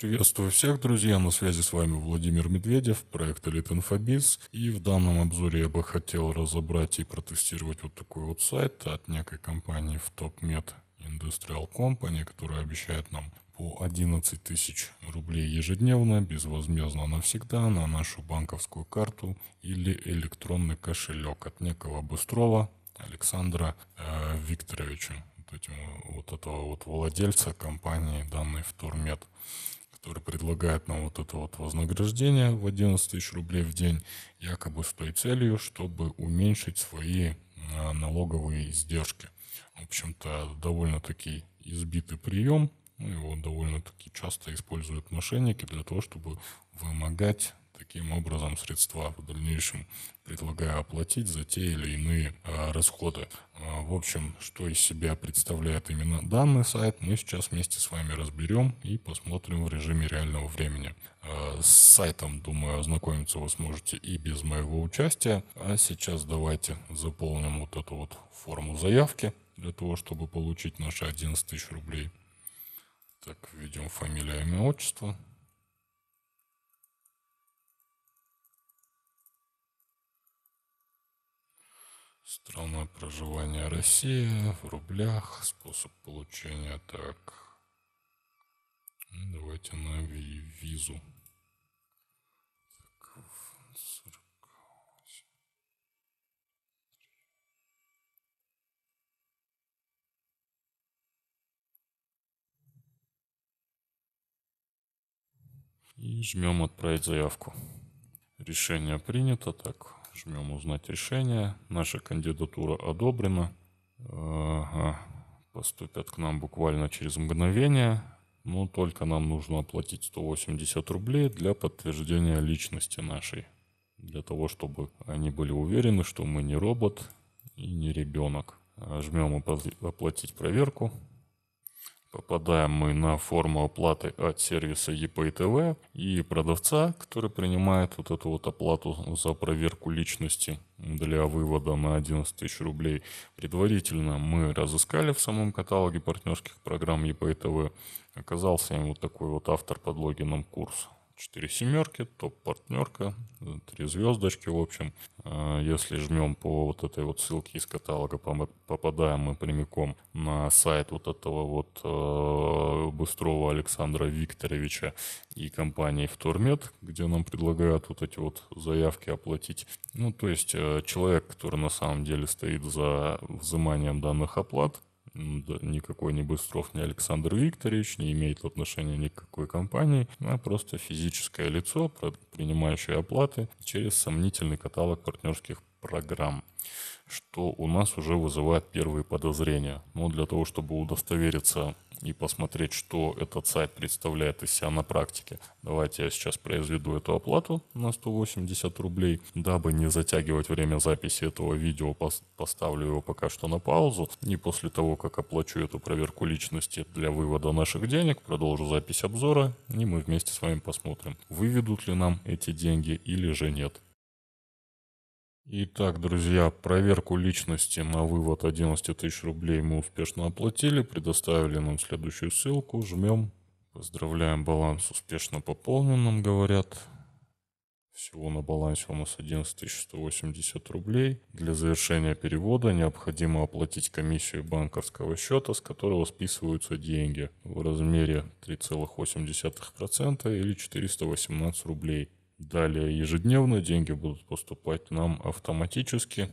Приветствую всех, друзья, на связи с вами Владимир Медведев, проект Elite Infobiz. и в данном обзоре я бы хотел разобрать и протестировать вот такой вот сайт от некой компании в TopMed Industrial Company, которая обещает нам по 11 тысяч рублей ежедневно, безвозмездно навсегда на нашу банковскую карту или электронный кошелек от некого Быстрова Александра э, Викторовича, вот, этим, вот этого вот владельца компании данной Втормет который предлагает нам вот это вот вознаграждение в 11 тысяч рублей в день, якобы с той целью, чтобы уменьшить свои а, налоговые издержки. В общем-то, довольно-таки избитый прием, ну, его довольно-таки часто используют мошенники для того, чтобы вымогать Таким образом, средства в дальнейшем предлагаю оплатить за те или иные а, расходы. А, в общем, что из себя представляет именно данный сайт, мы сейчас вместе с вами разберем и посмотрим в режиме реального времени. А, с сайтом, думаю, ознакомиться вы сможете и без моего участия. А сейчас давайте заполним вот эту вот форму заявки для того, чтобы получить наши 11 тысяч рублей. Так, введем фамилия имя, отчество. Страна проживания Россия в рублях, способ получения так. Давайте на визу. Так, 48. И жмем отправить заявку. Решение принято. Так, Жмем «Узнать решение». Наша кандидатура одобрена. Ага. Поступят к нам буквально через мгновение. Но только нам нужно оплатить 180 рублей для подтверждения личности нашей. Для того, чтобы они были уверены, что мы не робот и не ребенок. Жмем «Оплатить проверку». Попадаем мы на форму оплаты от сервиса ЕПИТВ и продавца, который принимает вот эту вот оплату за проверку личности для вывода на 11 тысяч рублей. Предварительно мы разыскали в самом каталоге партнерских программ ЕПИТВ. Оказался им вот такой вот автор под логином курс 4 семерки, топ-партнерка, 3 звездочки, в общем. А, если жмем по вот этой вот ссылке из каталога, попадаем мы прямиком на сайт вот этого вот а, быстрого Александра Викторовича и компании Втормет, где нам предлагают вот эти вот заявки оплатить. Ну, то есть э, человек, который на самом деле стоит за взиманием данных оплат, ни какой не Быстров, ни Александр Викторович, не имеет отношения ни к какой компании, а просто физическое лицо, принимающее оплаты через сомнительный каталог партнерских программ что у нас уже вызывает первые подозрения. Но для того, чтобы удостовериться и посмотреть, что этот сайт представляет из себя на практике. Давайте я сейчас произведу эту оплату на 180 рублей. Дабы не затягивать время записи этого видео, поставлю его пока что на паузу. И после того, как оплачу эту проверку личности для вывода наших денег, продолжу запись обзора, и мы вместе с вами посмотрим, выведут ли нам эти деньги или же нет. Итак, друзья, проверку личности на вывод 11 тысяч рублей мы успешно оплатили, предоставили нам следующую ссылку, жмем. Поздравляем, баланс успешно пополнен, нам говорят. Всего на балансе у нас 11 180 рублей. Для завершения перевода необходимо оплатить комиссию банковского счета, с которого списываются деньги в размере 3,8% или 418 рублей. Далее ежедневно деньги будут поступать нам автоматически.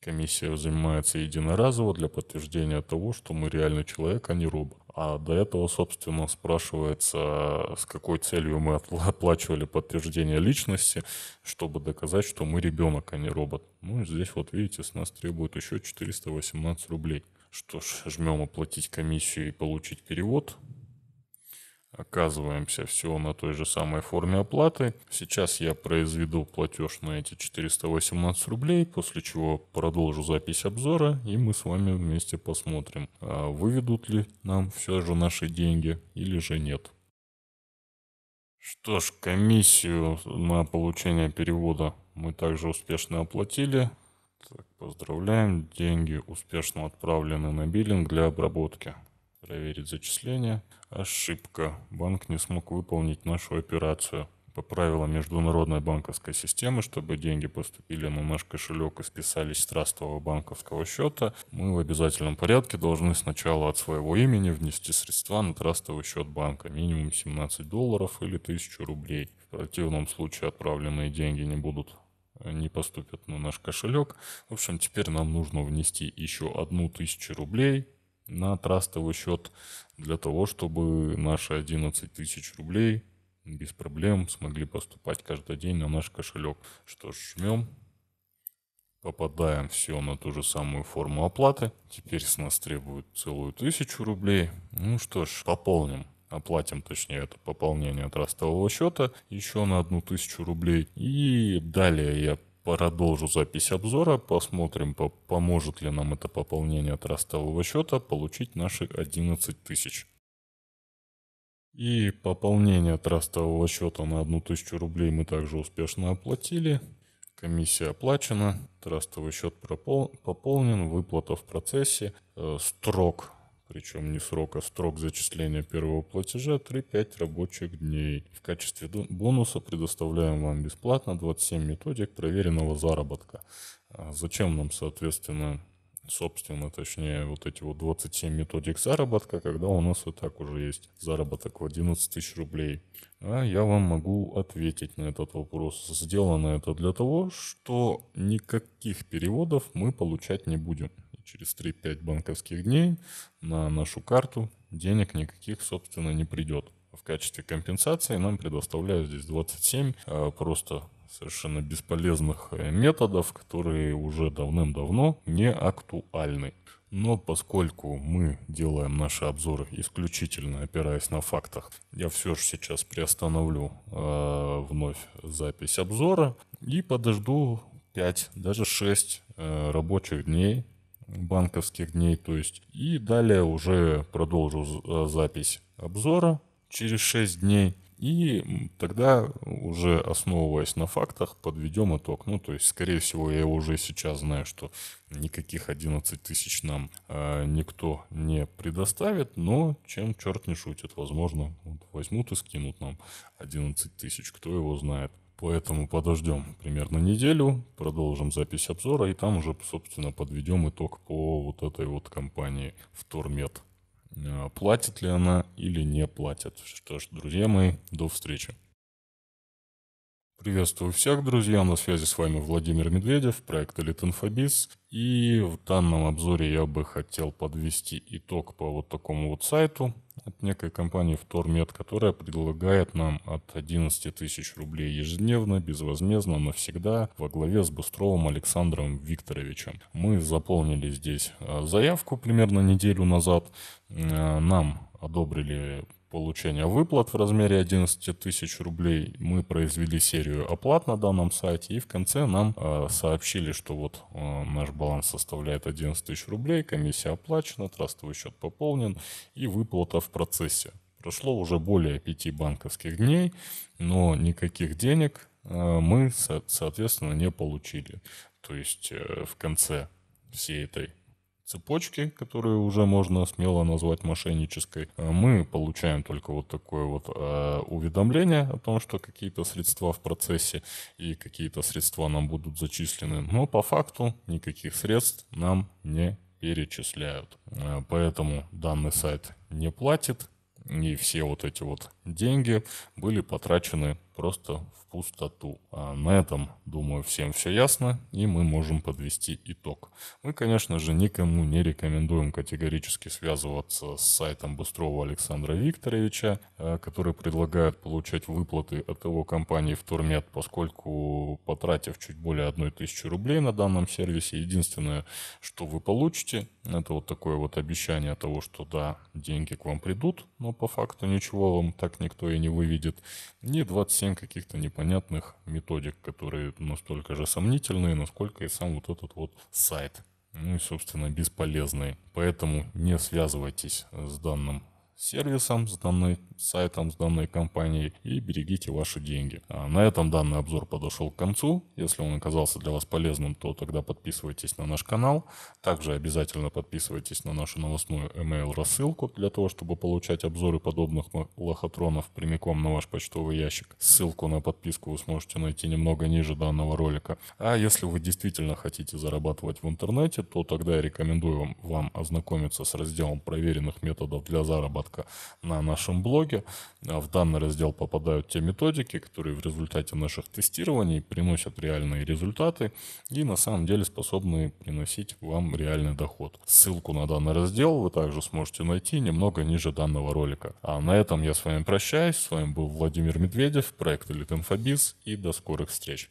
Комиссия занимается единоразово для подтверждения того, что мы реальный человек, а не робот. А до этого, собственно, спрашивается, с какой целью мы оплачивали подтверждение личности, чтобы доказать, что мы ребенок, а не робот. Ну, здесь вот видите, с нас требуют еще 418 рублей. Что ж, жмем оплатить комиссию и получить перевод оказываемся все на той же самой форме оплаты. Сейчас я произведу платеж на эти 418 рублей, после чего продолжу запись обзора, и мы с вами вместе посмотрим, а выведут ли нам все же наши деньги или же нет. Что ж, комиссию на получение перевода мы также успешно оплатили. Так, поздравляем, деньги успешно отправлены на биллинг для обработки. Проверить зачисление. Ошибка. Банк не смог выполнить нашу операцию. По правилам международной банковской системы, чтобы деньги поступили на наш кошелек и списались с трастового банковского счета, мы в обязательном порядке должны сначала от своего имени внести средства на трастовый счет банка, минимум 17 долларов или 1000 рублей. В противном случае отправленные деньги не будут не поступят на наш кошелек. В общем, теперь нам нужно внести еще одну тысячу рублей на трастовый счет для того, чтобы наши 11 тысяч рублей без проблем смогли поступать каждый день на наш кошелек. Что ж, жмем. Попадаем все на ту же самую форму оплаты. Теперь с нас требуют целую тысячу рублей. Ну что ж, пополним оплатим, точнее, это пополнение трастового счета еще на одну тысячу рублей. И далее я продолжу запись обзора, посмотрим, поможет ли нам это пополнение трастового счета получить наши 11 тысяч. И пополнение трастового счета на 1000 рублей мы также успешно оплатили. Комиссия оплачена, трастовый счет пропол... пополнен, выплата в процессе, э, строк причем не срок, а срок зачисления первого платежа 3-5 рабочих дней. В качестве бонуса предоставляем вам бесплатно 27 методик проверенного заработка. А зачем нам, соответственно, собственно, точнее, вот эти вот 27 методик заработка, когда у нас и так уже есть заработок в 11 тысяч рублей. А я вам могу ответить на этот вопрос. Сделано это для того, что никаких переводов мы получать не будем через 3-5 банковских дней на нашу карту денег никаких, собственно, не придет. В качестве компенсации нам предоставляют здесь 27 э, просто совершенно бесполезных э, методов, которые уже давным-давно не актуальны. Но поскольку мы делаем наши обзоры исключительно опираясь на фактах, я все же сейчас приостановлю э, вновь запись обзора и подожду 5, даже 6 э, рабочих дней банковских дней, то есть. И далее уже продолжу э, запись обзора через 6 дней. И тогда уже основываясь на фактах, подведем итог. Ну, то есть, скорее всего, я уже сейчас знаю, что никаких 11 тысяч нам э, никто не предоставит, но чем черт не шутит, возможно, вот возьмут и скинут нам 11 тысяч, кто его знает. Поэтому подождем примерно неделю, продолжим запись обзора и там уже, собственно, подведем итог по вот этой вот компании Втормет. А, платит ли она или не платит? Что ж, друзья мои, до встречи. Приветствую всех, друзья! На связи с вами Владимир Медведев, проект Elite InfoBiz. И в данном обзоре я бы хотел подвести итог по вот такому вот сайту от некой компании «Втормет», которая предлагает нам от 11 тысяч рублей ежедневно, безвозмездно, навсегда, во главе с бустровым Александром Викторовичем. Мы заполнили здесь а, заявку примерно неделю назад. Э, нам одобрили получения выплат в размере 11 тысяч рублей мы произвели серию оплат на данном сайте и в конце нам э, сообщили, что вот э, наш баланс составляет 11 тысяч рублей, комиссия оплачена, трастовый счет пополнен и выплата в процессе. Прошло уже более 5 банковских дней, но никаких денег э, мы, со соответственно, не получили. То есть э, в конце всей этой цепочки, которые уже можно смело назвать мошеннической, э, мы получаем только вот такое вот э, уведомление о том, что какие-то средства в процессе и какие-то средства нам будут зачислены. Но по факту никаких средств нам не перечисляют. Э, поэтому данный сайт не платит, и все вот эти вот деньги были потрачены просто в пустоту. А на этом, думаю, всем все ясно, и мы можем подвести итог. Мы, конечно же, никому не рекомендуем категорически связываться с сайтом Быстрова Александра Викторовича, э, который предлагает получать выплаты от его компании в Турмет, поскольку, потратив чуть более 1000 рублей на данном сервисе, единственное, что вы получите, это вот такое вот обещание того, что да, деньги к вам придут, но по факту ничего вам так никто и не выведет, ни 27 каких-то непонятных методик, которые настолько же сомнительные, насколько и сам вот этот вот сайт. Ну и, собственно, бесполезные. Поэтому не связывайтесь с данным сервисом, с данной сайтом, с данной компанией и берегите ваши деньги. А на этом данный обзор подошел к концу. Если он оказался для вас полезным, то тогда подписывайтесь на наш канал. Также обязательно подписывайтесь на нашу новостную email рассылку для того, чтобы получать обзоры подобных лохотронов прямиком на ваш почтовый ящик. Ссылку на подписку вы сможете найти немного ниже данного ролика. А если вы действительно хотите зарабатывать в интернете, то тогда я рекомендую вам, вам ознакомиться с разделом проверенных методов для заработка коротко на нашем блоге. А в данный раздел попадают те методики, которые в результате наших тестирований приносят реальные результаты и на самом деле способны приносить вам реальный доход. Ссылку на данный раздел вы также сможете найти немного ниже данного ролика. А на этом я с вами прощаюсь. С вами был Владимир Медведев, проект Elite Infobis и до скорых встреч.